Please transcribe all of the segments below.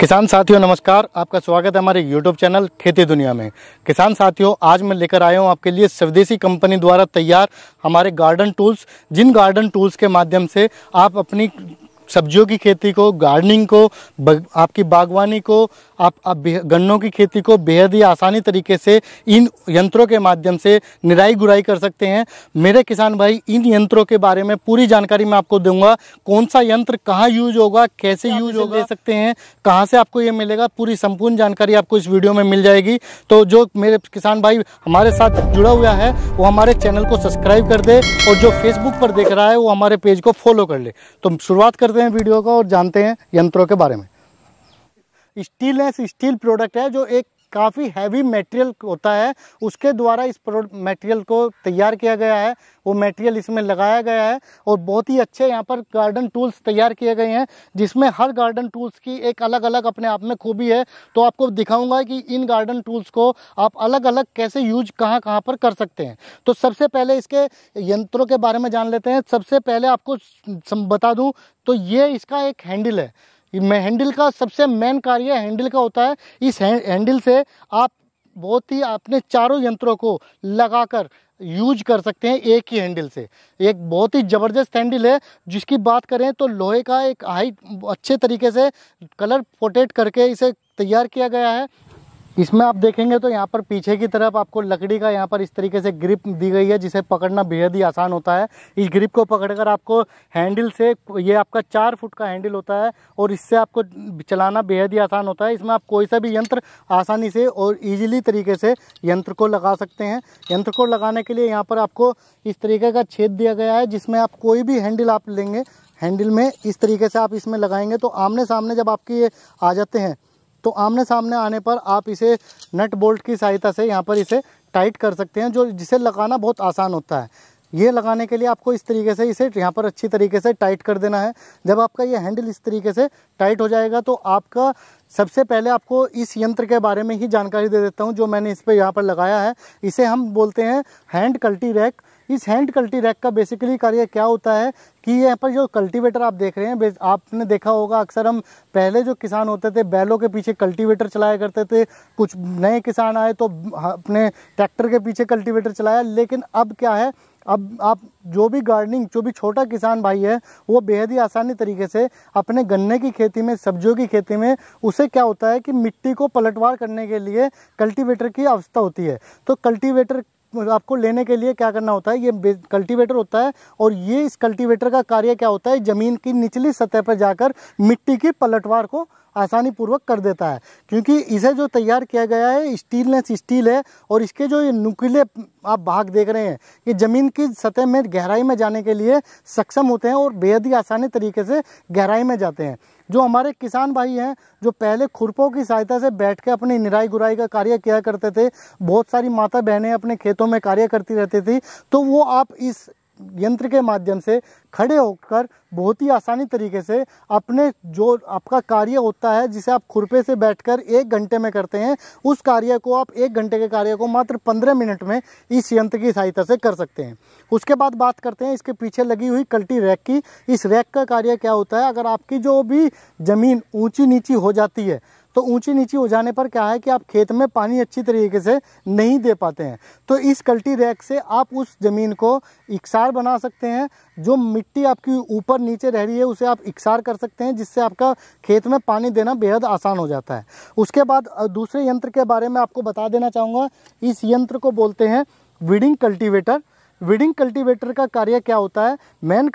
किसान साथियों नमस्कार आपका स्वागत है हमारे YouTube चैनल खेती दुनिया में किसान साथियों आज मैं लेकर आया हूं आपके लिए स्वदेशी कंपनी द्वारा तैयार हमारे गार्डन टूल्स जिन गार्डन टूल्स के माध्यम से आप अपनी सब्जियों की खेती को गार्डनिंग को आपकी बागवानी को आप, अब गन्नों की खेती को बेहद ही आसानी तरीके से इन यंत्रों के माध्यम से निराई गुराई कर सकते हैं मेरे किसान भाई इन यंत्रों के बारे में पूरी जानकारी मैं आपको दूंगा कौन सा यंत्र कहाँ यूज होगा कैसे यूज होगा दे सकते हैं कहाँ से आपको ये मिलेगा पूरी संपूर्ण जानकारी आपको इस वीडियो में मिल जाएगी तो जो मेरे किसान भाई हमारे साथ जुड़ा हुआ है वो हमारे चैनल को सब्सक्राइब कर दे और जो फेसबुक पर देख रहा है वो हमारे पेज को फॉलो कर ले तो शुरुआत करते हैं वीडियो का और जानते हैं यंत्रों के बारे में स्टीलनेस स्टील प्रोडक्ट है जो एक काफ़ी हैवी मटेरियल होता है उसके द्वारा इस मेटेरियल को तैयार किया गया है वो मटेरियल इसमें लगाया गया है और बहुत ही अच्छे यहाँ पर गार्डन टूल्स तैयार किए गए हैं जिसमें हर गार्डन टूल्स की एक अलग अलग अपने आप में खूबी है तो आपको दिखाऊंगा कि इन गार्डन टूल्स को आप अलग अलग कैसे यूज कहाँ कहाँ पर कर सकते हैं तो सबसे पहले इसके यंत्रों के बारे में जान लेते हैं सबसे पहले आपको बता दूँ तो ये इसका एक हैंडल है हैंडल का सबसे मेन कार्य हैंडल का होता है इस हैंडल से आप बहुत ही अपने चारों यंत्रों को लगाकर यूज कर सकते हैं एक ही हैंडल से एक बहुत ही ज़बरदस्त हैंडल है जिसकी बात करें तो लोहे का एक हाइट अच्छे तरीके से कलर पोटेट करके इसे तैयार किया गया है इसमें आप देखेंगे तो यहाँ पर पीछे की तरफ आपको लकड़ी का यहाँ पर इस तरीके से ग्रिप दी गई है जिसे पकड़ना बेहद ही आसान होता है इस ग्रिप को पकड़कर आपको हैंडल से ये आपका चार फुट का हैंडल होता है और इससे आपको चलाना बेहद ही आसान होता है इसमें आप कोई सा भी यंत्र आसानी से और ईजिली तरीके से यंत्र को लगा सकते हैं यंत्र को लगाने के लिए यहाँ पर आपको इस तरीके का छेद दिया गया है जिसमें आप कोई भी हैंडल आप लेंगे हैंडल में इस तरीके से आप इसमें लगाएंगे तो आमने सामने जब आपके ये आ जाते हैं तो आमने सामने आने पर आप इसे नट बोल्ट की सहायता से यहाँ पर इसे टाइट कर सकते हैं जो जिसे लगाना बहुत आसान होता है ये लगाने के लिए आपको इस तरीके से इसे यहाँ पर अच्छी तरीके से टाइट कर देना है जब आपका ये हैंडल इस तरीके से टाइट हो जाएगा तो आपका सबसे पहले आपको इस यंत्र के बारे में ही जानकारी दे देता हूँ जो मैंने इस पर यहाँ पर लगाया है इसे हम बोलते हैं हैंड कल्टी रैक इस हैंड कल्टी रैक का बेसिकली कार्य क्या होता है कि यहाँ पर जो कल्टीवेटर आप देख रहे हैं आपने देखा होगा अक्सर हम पहले जो किसान होते थे बैलों के पीछे कल्टीवेटर चलाया करते थे कुछ नए किसान आए तो अपने ट्रैक्टर के पीछे कल्टीवेटर चलाया लेकिन अब क्या है अब आप जो भी गार्डनिंग जो भी छोटा किसान भाई है वो बेहद ही आसानी तरीके से अपने गन्ने की खेती में सब्जियों की खेती में उसे क्या होता है कि मिट्टी को पलटवार करने के लिए कल्टीवेटर की आवश्यकता होती है तो कल्टीवेटर मतलब आपको लेने के लिए क्या करना होता है ये कल्टीवेटर होता है और ये इस कल्टीवेटर का कार्य क्या होता है ज़मीन की निचली सतह पर जाकर मिट्टी की पलटवार को आसानी पूर्वक कर देता है क्योंकि इसे जो तैयार किया गया है स्टीलनेस स्टील है और इसके जो ये नुकीले आप भाग देख रहे हैं ये ज़मीन की सतह में गहराई में जाने के लिए सक्षम होते हैं और बेहद ही आसानी तरीके से गहराई में जाते हैं जो हमारे किसान भाई हैं जो पहले खुरपों की सहायता से बैठ कर अपनी निराई गुराई का कार्य किया करते थे बहुत सारी माता बहनें अपने खेतों में कार्य करती रहती थी तो वो आप इस यंत्र के माध्यम से खड़े होकर बहुत ही आसानी तरीके से अपने जो आपका कार्य होता है जिसे आप खुरपे से बैठकर एक घंटे में करते हैं उस कार्य को आप एक घंटे के कार्य को मात्र पंद्रह मिनट में इस यंत्र की सहायता से कर सकते हैं उसके बाद बात करते हैं इसके पीछे लगी हुई कल्टी रैक की इस रैक का कार्य क्या होता है अगर आपकी जो भी ज़मीन ऊँची नीची हो जाती है तो ऊंची नीची हो जाने पर क्या है कि आप खेत में पानी अच्छी तरीके से नहीं दे पाते हैं तो इस कल्टी रैक से आप उस ज़मीन को इकसार बना सकते हैं जो मिट्टी आपकी ऊपर नीचे रह रही है उसे आप इकसार कर सकते हैं जिससे आपका खेत में पानी देना बेहद आसान हो जाता है उसके बाद दूसरे यंत्र के बारे में आपको बता देना चाहूँगा इस यंत्र को बोलते हैं वीडिंग कल्टीवेटर विडिंग कल्टीवेटर का कार्य क्या होता है मैन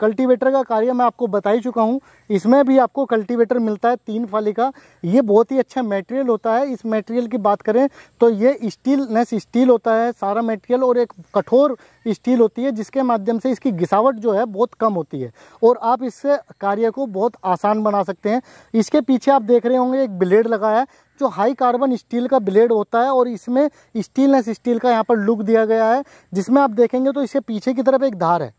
कल्टीवेटर का कार्य मैं आपको बता ही चुका हूँ इसमें भी आपको कल्टीवेटर मिलता है तीन फाली का ये बहुत ही अच्छा मटेरियल होता है इस मटेरियल की बात करें तो ये स्टीलनेस स्टील होता है सारा मटेरियल और एक कठोर स्टील होती है जिसके माध्यम से इसकी घिसावट जो है बहुत कम होती है और आप इससे कार्य को बहुत आसान बना सकते हैं इसके पीछे आप देख रहे होंगे एक ब्लेड लगा है जो हाई कार्बन स्टील का ब्लेड होता है और इसमें स्टीलनेस स्टील का यहाँ पर लुक दिया गया है जिसमें आप देखेंगे तो इसके पीछे की तरफ एक धार है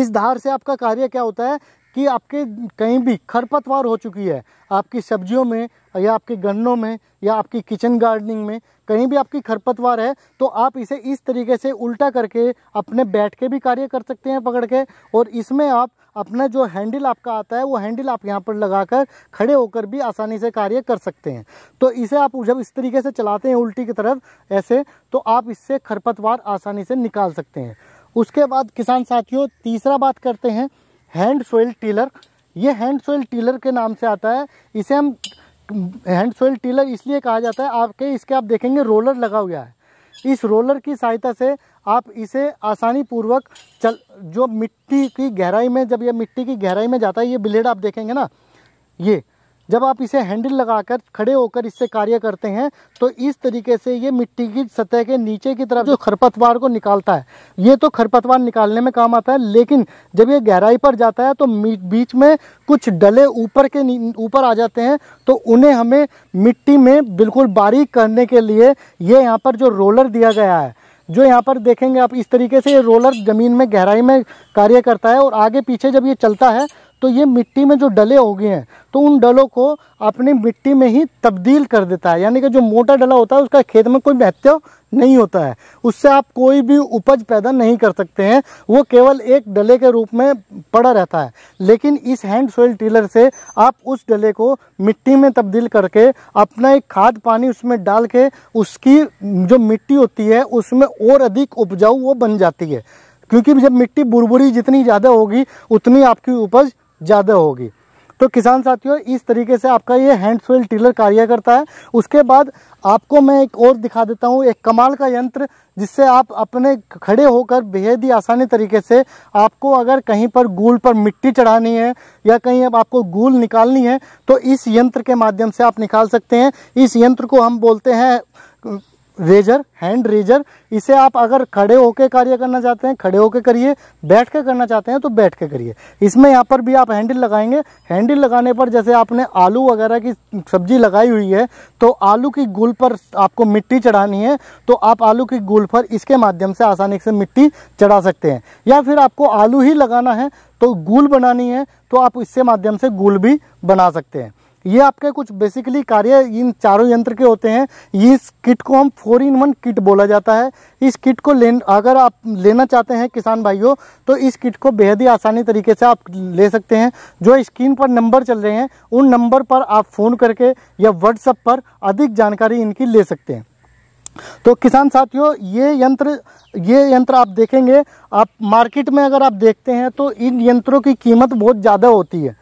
इस धार से आपका कार्य क्या होता है कि आपके कहीं भी खरपतवार हो चुकी है आपकी सब्जियों में या आपके गन्नों में या आपकी किचन गार्डनिंग में कहीं भी आपकी खरपतवार है तो आप इसे इस तरीके से उल्टा करके अपने बैठ के भी कार्य कर सकते हैं पकड़ के और इसमें आप अपना जो हैंडल आपका आता है वो हैंडल आप यहाँ पर लगाकर खड़े होकर भी आसानी से कार्य कर सकते हैं तो इसे आप जब इस तरीके से चलाते हैं उल्टी की तरफ ऐसे तो आप इससे खरपतवार आसानी से निकाल सकते हैं उसके बाद किसान साथियों तीसरा बात करते हैं हैंड सोइल टीलर ये हैंड सोइल टीलर के नाम से आता है इसे हम हैंड सोइल टीलर इसलिए कहा जाता है आपके इसके आप देखेंगे रोलर लगा हुआ है इस रोलर की सहायता से आप इसे आसानी पूर्वक चल जो मिट्टी की गहराई में जब ये मिट्टी की गहराई में जाता है ये ब्लेड आप देखेंगे ना ये जब आप इसे हैंडल लगाकर खड़े होकर इससे कार्य करते हैं तो इस तरीके से ये मिट्टी की सतह के नीचे की तरफ जो खरपतवार को निकालता है ये तो खरपतवार निकालने में काम आता है लेकिन जब ये गहराई पर जाता है तो बीच में कुछ डले ऊपर के ऊपर आ जाते हैं तो उन्हें हमें मिट्टी में बिल्कुल बारीक करने के लिए ये यहाँ पर जो रोलर दिया गया है जो यहाँ पर देखेंगे आप इस तरीके से ये रोलर ज़मीन में गहराई में कार्य करता है और आगे पीछे जब ये चलता है तो ये मिट्टी में जो डले हो गए हैं तो उन डलों को अपनी मिट्टी में ही तब्दील कर देता है यानी कि जो मोटा डला होता है उसका खेत में कोई महत्व नहीं होता है उससे आप कोई भी उपज पैदा नहीं कर सकते हैं वो केवल एक डले के रूप में पड़ा रहता है लेकिन इस हैंड सोइल टीलर से आप उस डले को मिट्टी में तब्दील करके अपना एक खाद पानी उसमें डाल के उसकी जो मिट्टी होती है उसमें और अधिक उपजाऊ वो बन जाती है क्योंकि जब मिट्टी बुरबुरी जितनी ज़्यादा होगी उतनी आपकी उपज ज़्यादा होगी तो किसान साथियों इस तरीके से आपका ये हैंड सोइल टिलर कार्य करता है उसके बाद आपको मैं एक और दिखा देता हूँ एक कमाल का यंत्र जिससे आप अपने खड़े होकर बेहद ही आसानी तरीके से आपको अगर कहीं पर गूल पर मिट्टी चढ़ानी है या कहीं अब आपको गूल निकालनी है तो इस यंत्र के माध्यम से आप निकाल सकते हैं इस यंत्र को हम बोलते हैं रेजर हैंड रेजर इसे आप अगर खड़े होकर कार्य करना चाहते हैं खड़े होकर करिए बैठ के करना चाहते हैं तो बैठ के करिए इसमें यहाँ पर भी आप हैंडल लगाएंगे हैंडल लगाने पर जैसे आपने आलू वगैरह की सब्जी लगाई हुई है तो आलू की गुल पर आपको मिट्टी चढ़ानी है तो आप आलू की गुल पर इसके माध्यम से आसानी से मिट्टी चढ़ा सकते हैं या फिर आपको आलू ही लगाना है तो गुल बनानी है तो आप इससे माध्यम से गुल भी बना सकते हैं ये आपके कुछ बेसिकली कार्य इन चारों यंत्र के होते हैं इस किट को हम फोर इन वन किट बोला जाता है इस किट को ले अगर आप लेना चाहते हैं किसान भाइयों तो इस किट को बेहद ही आसानी तरीके से आप ले सकते हैं जो स्क्रीन पर नंबर चल रहे हैं उन नंबर पर आप फ़ोन करके या व्हाट्सएप पर अधिक जानकारी इनकी ले सकते हैं तो किसान साथियों ये यंत्र ये यंत्र आप देखेंगे आप मार्केट में अगर आप देखते हैं तो इन यंत्रों की कीमत बहुत ज़्यादा होती है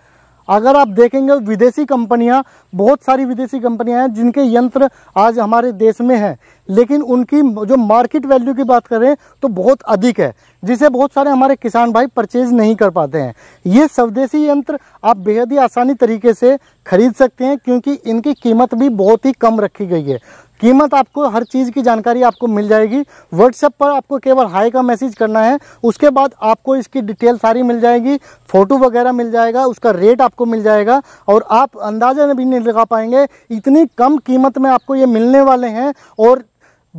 अगर आप देखेंगे विदेशी कंपनियां बहुत सारी विदेशी कंपनियां हैं जिनके यंत्र आज हमारे देश में हैं लेकिन उनकी जो मार्केट वैल्यू की बात करें तो बहुत अधिक है जिसे बहुत सारे हमारे किसान भाई परचेज नहीं कर पाते हैं ये स्वदेशी यंत्र आप बेहद ही आसानी तरीके से खरीद सकते हैं क्योंकि इनकी कीमत भी बहुत ही कम रखी गई है कीमत आपको हर चीज़ की जानकारी आपको मिल जाएगी व्हाट्सएप पर आपको केवल हाई का मैसेज करना है उसके बाद आपको इसकी डिटेल सारी मिल जाएगी फ़ोटो वगैरह मिल जाएगा उसका रेट आपको मिल जाएगा और आप अंदाज़ा भी नहीं लगा पाएंगे इतनी कम कीमत में आपको ये मिलने वाले हैं और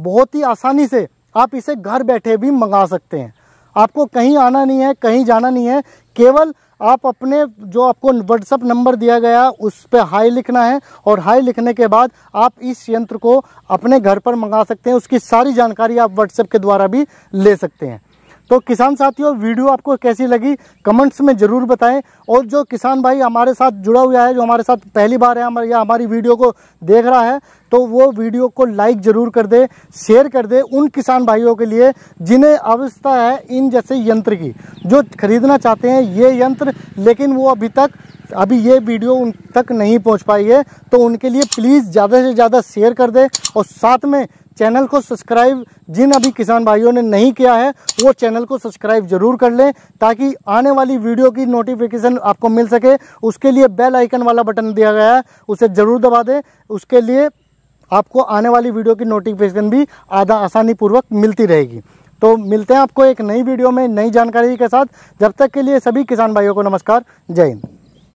बहुत ही आसानी से आप इसे घर बैठे भी मंगा सकते हैं आपको कहीं आना नहीं है कहीं जाना नहीं है केवल आप अपने जो आपको व्हाट्सअप नंबर दिया गया उस पर हाई लिखना है और हाई लिखने के बाद आप इस यंत्र को अपने घर पर मंगा सकते हैं उसकी सारी जानकारी आप व्हाट्सएप के द्वारा भी ले सकते हैं तो किसान साथियों वीडियो आपको कैसी लगी कमेंट्स में ज़रूर बताएं और जो किसान भाई हमारे साथ जुड़ा हुआ है जो हमारे साथ पहली बार है हमारे या हमारी वीडियो को देख रहा है तो वो वीडियो को लाइक ज़रूर कर दे शेयर कर दे उन किसान भाइयों के लिए जिन्हें अवस्था है इन जैसे यंत्र की जो खरीदना चाहते हैं ये यंत्र लेकिन वो अभी तक अभी ये वीडियो उन तक नहीं पहुंच पाई है तो उनके लिए प्लीज़ ज़्यादा से ज़्यादा शेयर कर दें और साथ में चैनल को सब्सक्राइब जिन अभी किसान भाइयों ने नहीं किया है वो चैनल को सब्सक्राइब जरूर कर लें ताकि आने वाली वीडियो की नोटिफिकेशन आपको मिल सके उसके लिए बेल आइकन वाला बटन दिया गया है उसे ज़रूर दबा दें उसके लिए आपको आने वाली वीडियो की नोटिफिकेशन भी आधा आसानी पूर्वक मिलती रहेगी तो मिलते हैं आपको एक नई वीडियो में नई जानकारी के साथ जब तक के लिए सभी किसान भाइयों को नमस्कार जय हिंद